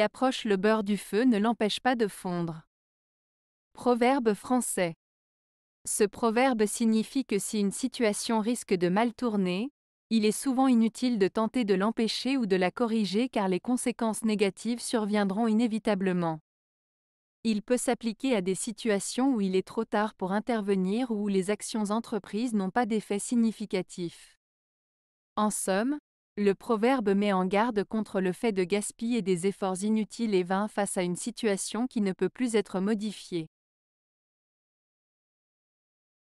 approche le beurre du feu ne l'empêche pas de fondre. Proverbe français. Ce proverbe signifie que si une situation risque de mal tourner, il est souvent inutile de tenter de l'empêcher ou de la corriger car les conséquences négatives surviendront inévitablement. Il peut s'appliquer à des situations où il est trop tard pour intervenir ou où les actions entreprises n'ont pas d'effet significatif. En somme, le proverbe met en garde contre le fait de gaspiller des efforts inutiles et vains face à une situation qui ne peut plus être modifiée.